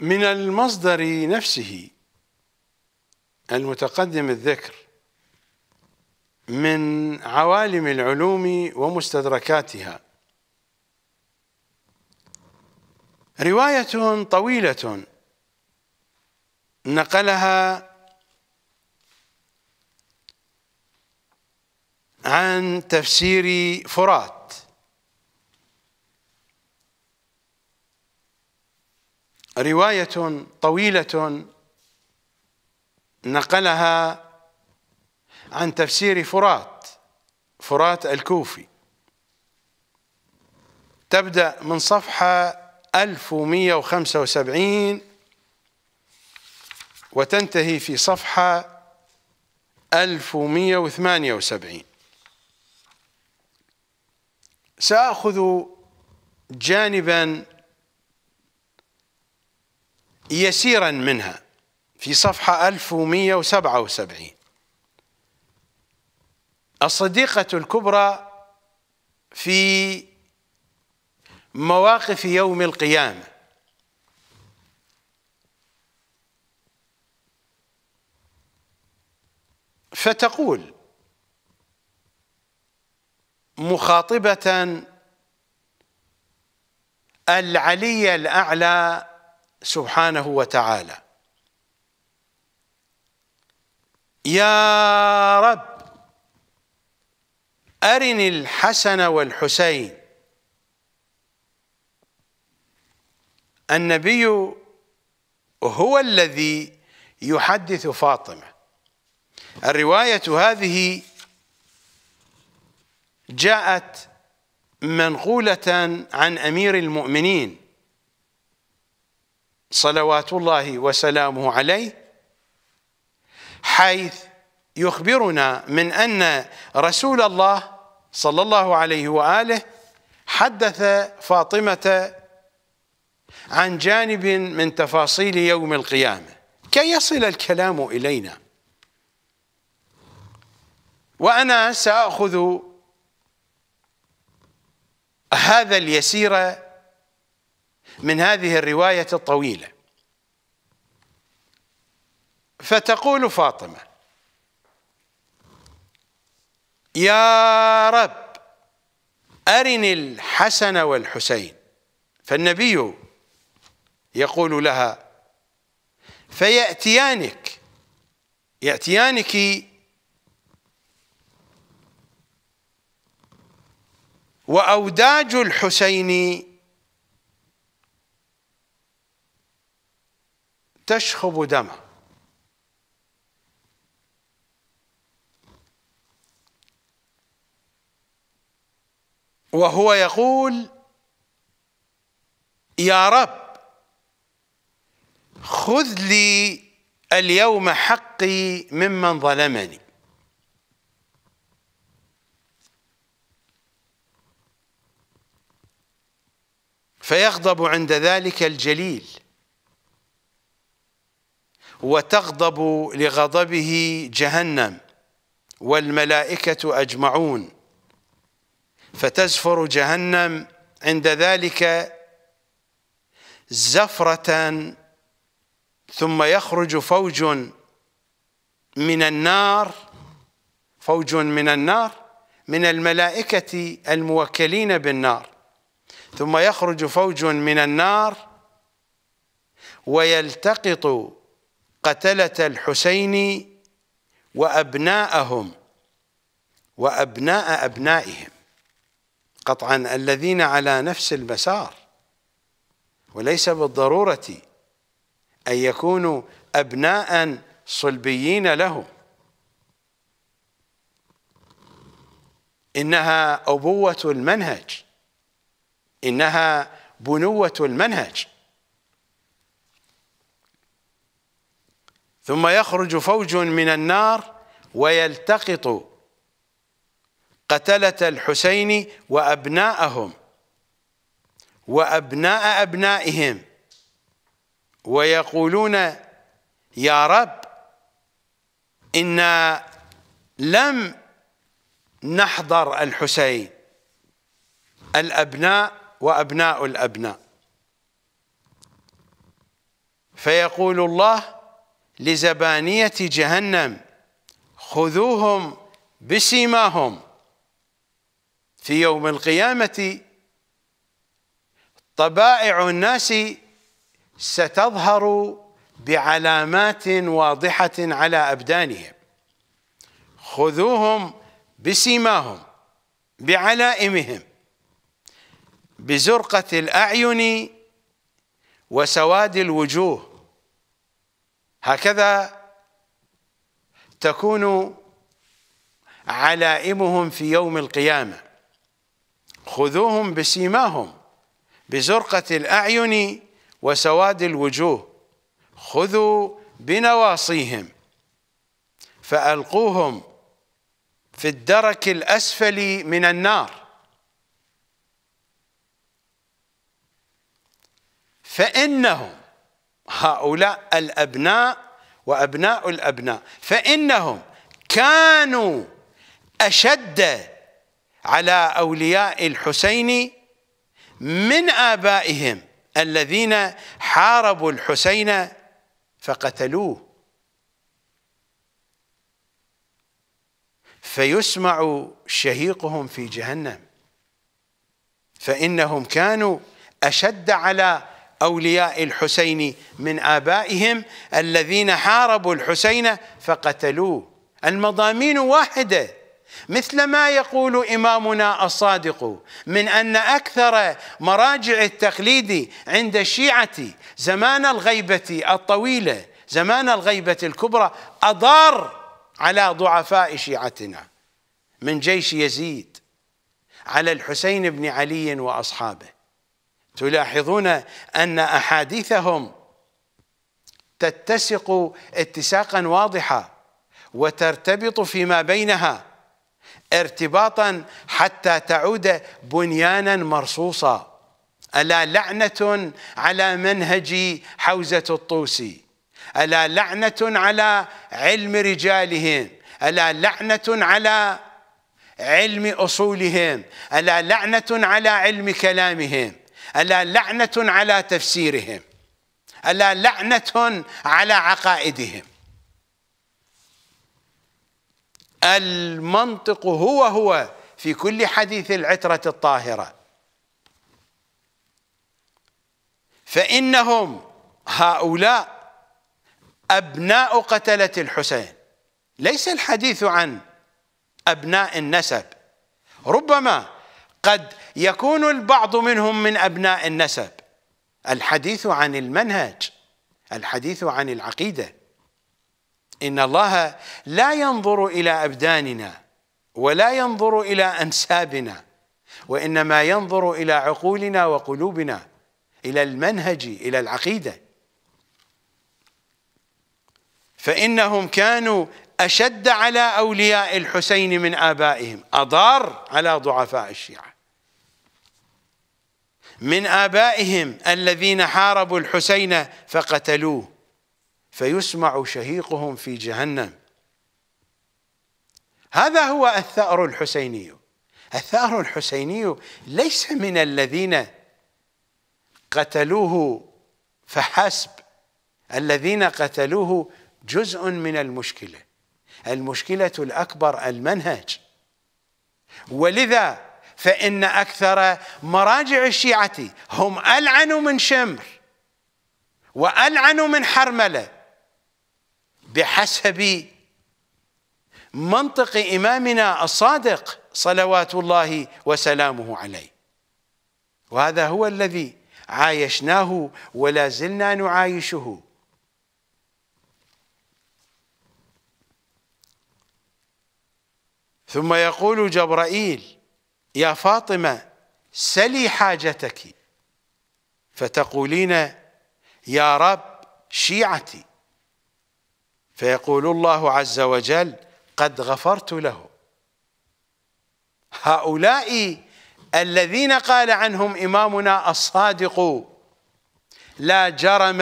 من المصدر نفسه المتقدم الذكر من عوالم العلوم ومستدركاتها رواية طويلة نقلها عن تفسير فرات رواية طويلة نقلها عن تفسير فرات فرات الكوفي تبدأ من صفحة 1175 وتنتهي في صفحة 1178 سآخذ جانبا يسيرا منها في صفحة 1177 الصديقة الكبرى في مواقف يوم القيامة فتقول مخاطبة العلي الأعلى سبحانه وتعالى يا رب أرني الحسن والحسين النبي هو الذي يحدث فاطمة الرواية هذه جاءت منقولة عن أمير المؤمنين صلوات الله وسلامه عليه حيث يخبرنا من أن رسول الله صلى الله عليه وآله حدث فاطمة عن جانب من تفاصيل يوم القيامة كي يصل الكلام إلينا وأنا سأخذ هذا اليسير من هذه الرواية الطويلة فتقول فاطمة يا رب أرني الحسن والحسين فالنبي يقول لها فيأتيانك يأتيانك وأوداج الحسين تشخب دمه وهو يقول يا رب خذ لي اليوم حقي ممن ظلمني فيغضب عند ذلك الجليل وتغضب لغضبه جهنم والملائكة أجمعون فتزفر جهنم عند ذلك زفرة ثم يخرج فوج من النار فوج من النار من الملائكة الموكلين بالنار ثم يخرج فوج من النار ويلتقط قتلة الحسين وأبناءهم وأبناء أبنائهم قطعا الذين على نفس المسار وليس بالضرورة أن يكونوا أبناء صلبيين له إنها أبوة المنهج إنها بنوة المنهج ثم يخرج فوج من النار ويلتقط قتلة الحسين وأبناءهم وأبناء أبنائهم ويقولون يا رب إنا لم نحضر الحسين الأبناء وأبناء الأبناء فيقول الله لزبانية جهنم خذوهم بسيماهم في يوم القيامة طبائع الناس ستظهر بعلامات واضحة على أبدانهم خذوهم بسيماهم بعلائمهم بزرقة الأعين وسواد الوجوه هكذا تكون علائمهم في يوم القيامة خذوهم بسيماهم بزرقة الأعين وسواد الوجوه خذوا بنواصيهم فألقوهم في الدرك الأسفل من النار فإنهم هؤلاء الأبناء وأبناء الأبناء فإنهم كانوا أشد على أولياء الحسين من آبائهم الذين حاربوا الحسين فقتلوه فيسمع شهيقهم في جهنم فإنهم كانوا أشد على أولياء الحسين من آبائهم الذين حاربوا الحسين فقتلوه المضامين واحدة مثل ما يقول إمامنا الصادق من أن أكثر مراجع التقليد عند الشيعة زمان الغيبة الطويلة زمان الغيبة الكبرى أضار على ضعفاء شيعتنا من جيش يزيد على الحسين بن علي وأصحابه تلاحظون أن أحاديثهم تتسق اتساقا واضحا وترتبط فيما بينها ارتباطا حتى تعود بنيانا مرصوصا ألا لعنة على منهج حوزة الطوسي ألا لعنة على علم رجالهم ألا لعنة على علم أصولهم ألا لعنة على علم كلامهم ألا لعنة على تفسيرهم ألا لعنة على عقائدهم المنطق هو هو في كل حديث العترة الطاهرة فإنهم هؤلاء أبناء قتلة الحسين ليس الحديث عن أبناء النسب ربما قد يكون البعض منهم من أبناء النسب الحديث عن المنهج الحديث عن العقيدة إن الله لا ينظر إلى أبداننا ولا ينظر إلى أنسابنا وإنما ينظر إلى عقولنا وقلوبنا إلى المنهج إلى العقيدة فإنهم كانوا أشد على أولياء الحسين من آبائهم أضار على ضعفاء الشيعة من آبائهم الذين حاربوا الحسين فقتلوه فيسمع شهيقهم في جهنم هذا هو الثأر الحسيني الثأر الحسيني ليس من الذين قتلوه فحسب الذين قتلوه جزء من المشكلة المشكلة الأكبر المنهج ولذا فإن أكثر مراجع الشيعة هم ألعن من شمر وألعن من حرملة بحسب منطق إمامنا الصادق صلوات الله وسلامه عليه وهذا هو الذي عايشناه ولا زلنا نعايشه ثم يقول جبرائيل يا فاطمة سلي حاجتك فتقولين يا رب شيعتي فيقول الله عز وجل قد غفرت له هؤلاء الذين قال عنهم إمامنا الصادق لا جرم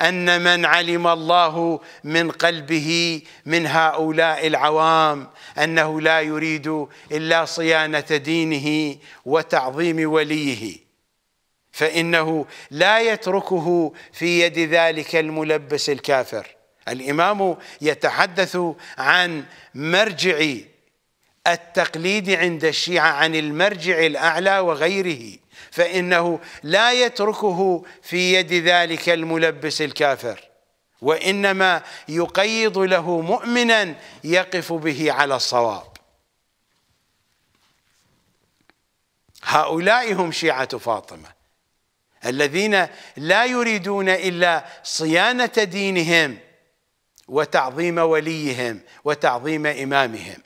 ان من علم الله من قلبه من هؤلاء العوام انه لا يريد الا صيانه دينه وتعظيم وليه فانه لا يتركه في يد ذلك الملبس الكافر الامام يتحدث عن مرجع التقليد عند الشيعه عن المرجع الاعلى وغيره فإنه لا يتركه في يد ذلك الملبس الكافر وإنما يقيض له مؤمنا يقف به على الصواب هؤلاء هم شيعة فاطمة الذين لا يريدون إلا صيانة دينهم وتعظيم وليهم وتعظيم إمامهم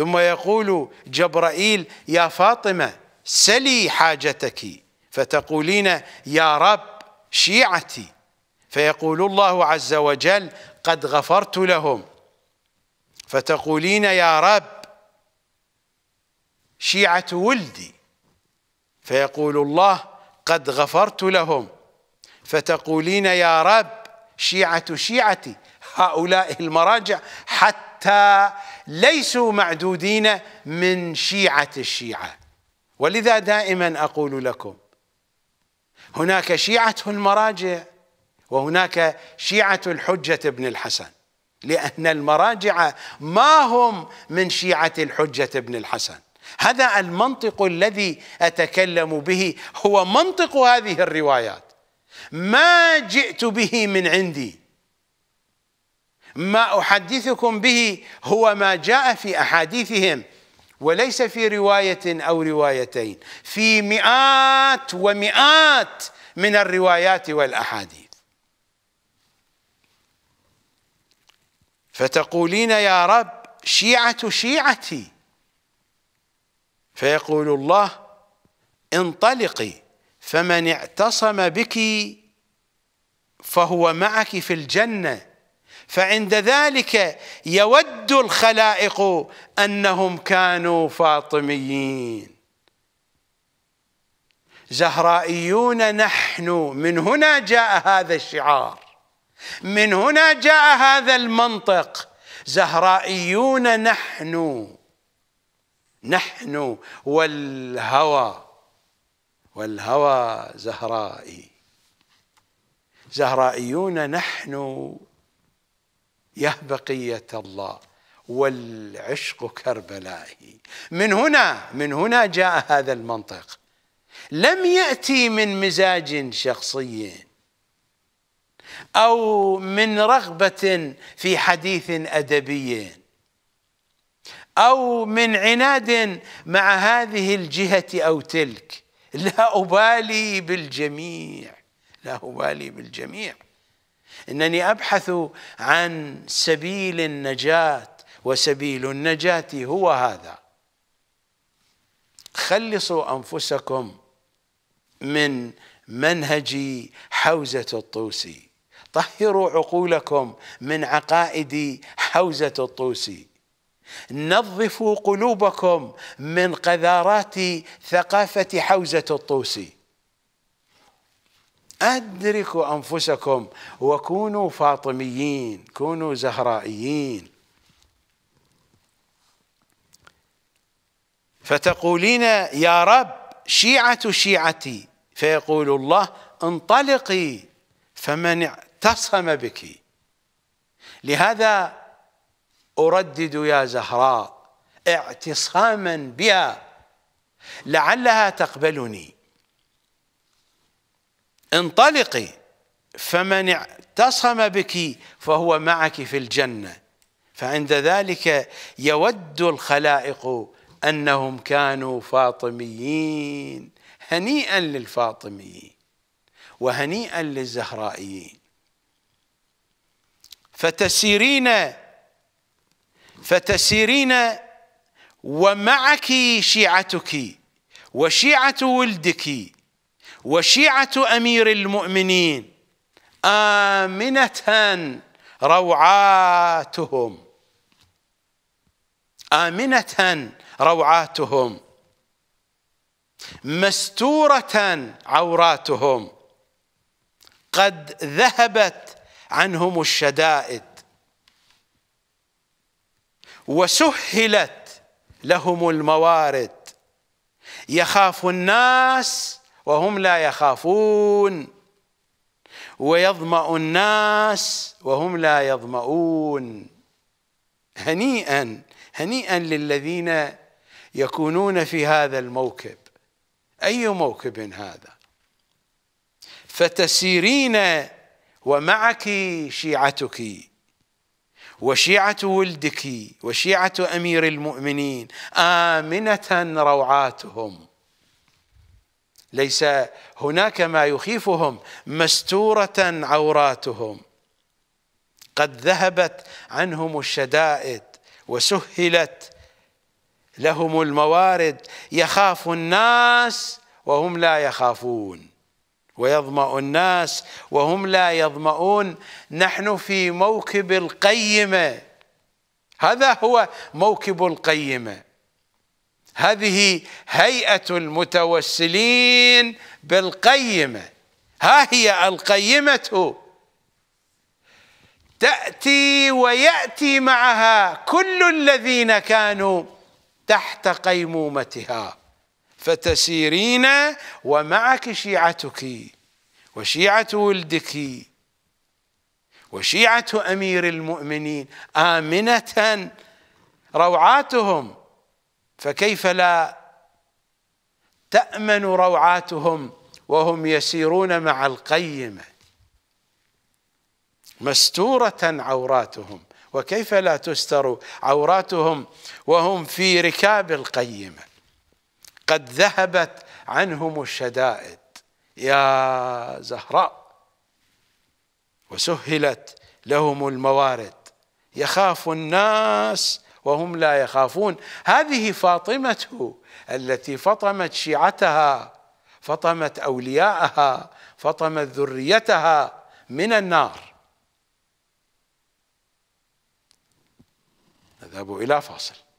ثم يقول جبرائيل يا فاطمة سلي حاجتك فتقولين يا رب شيعتي فيقول الله عز وجل قد غفرت لهم فتقولين يا رب شيعة ولدي فيقول الله قد غفرت لهم فتقولين يا رب شيعة شيعتي هؤلاء المراجع حتى ليسوا معدودين من شيعة الشيعة ولذا دائما أقول لكم هناك شيعة المراجع وهناك شيعة الحجة ابن الحسن لأن المراجع ما هم من شيعة الحجة ابن الحسن هذا المنطق الذي أتكلم به هو منطق هذه الروايات ما جئت به من عندي ما أحدثكم به هو ما جاء في أحاديثهم وليس في رواية أو روايتين في مئات ومئات من الروايات والأحاديث فتقولين يا رب شيعة شيعتي فيقول الله انطلقي فمن اعتصم بك فهو معك في الجنه فعند ذلك يود الخلائق انهم كانوا فاطميين زهرائيون نحن من هنا جاء هذا الشعار من هنا جاء هذا المنطق زهرائيون نحن نحن والهوى والهوى زهرائي زهرائيون نحن يا بقية الله والعشق كربلائي من هنا من هنا جاء هذا المنطق لم يأتي من مزاج شخصي أو من رغبة في حديث أدبي أو من عناد مع هذه الجهة أو تلك لا أبالي بالجميع لا أبالي بالجميع انني ابحث عن سبيل النجاه وسبيل النجاه هو هذا خلصوا انفسكم من منهج حوزه الطوسي طهروا عقولكم من عقائد حوزه الطوسي نظفوا قلوبكم من قذارات ثقافه حوزه الطوسي أدركوا أنفسكم وكونوا فاطميين كونوا زهرائيين فتقولين يا رب شيعة شيعتي فيقول الله انطلقي فمن اعتصم بك لهذا أردد يا زهراء اعتصاما بها لعلها تقبلني انطلقي فمن اعتصم بك فهو معك في الجنة فعند ذلك يود الخلائق أنهم كانوا فاطميين هنيئا للفاطميين وهنيئا للزهرائيين فتسيرين فتسيرين ومعك شيعتك وشيعة ولدك وشيعة أمير المؤمنين آمنة روعاتهم آمنة روعاتهم مستورة عوراتهم قد ذهبت عنهم الشدائد وسهلت لهم الموارد يخاف الناس وهم لا يخافون ويظمأ الناس وهم لا يظمؤون هنيئا هنيئا للذين يكونون في هذا الموكب أي موكب هذا فتسيرين ومعك شيعتك وشيعة ولدك وشيعة أمير المؤمنين آمنة روعاتهم ليس هناك ما يخيفهم مستوره عوراتهم قد ذهبت عنهم الشدائد وسهلت لهم الموارد يخاف الناس وهم لا يخافون ويظمأ الناس وهم لا يظمؤون نحن في موكب القيمة هذا هو موكب القيمة هذه هيئة المتوسلين بالقيمة ها هي القيمة تأتي ويأتي معها كل الذين كانوا تحت قيمومتها فتسيرين ومعك شيعتك وشيعة ولدك وشيعة أمير المؤمنين آمنة روعاتهم فكيف لا تأمن روعاتهم وهم يسيرون مع القيمة مستورة عوراتهم وكيف لا تستر عوراتهم وهم في ركاب القيمة قد ذهبت عنهم الشدائد يا زهراء وسهلت لهم الموارد يخاف الناس وهم لا يخافون هذه فاطمة التي فطمت شيعتها فطمت أولياءها فطمت ذريتها من النار نذهب إلى فاصل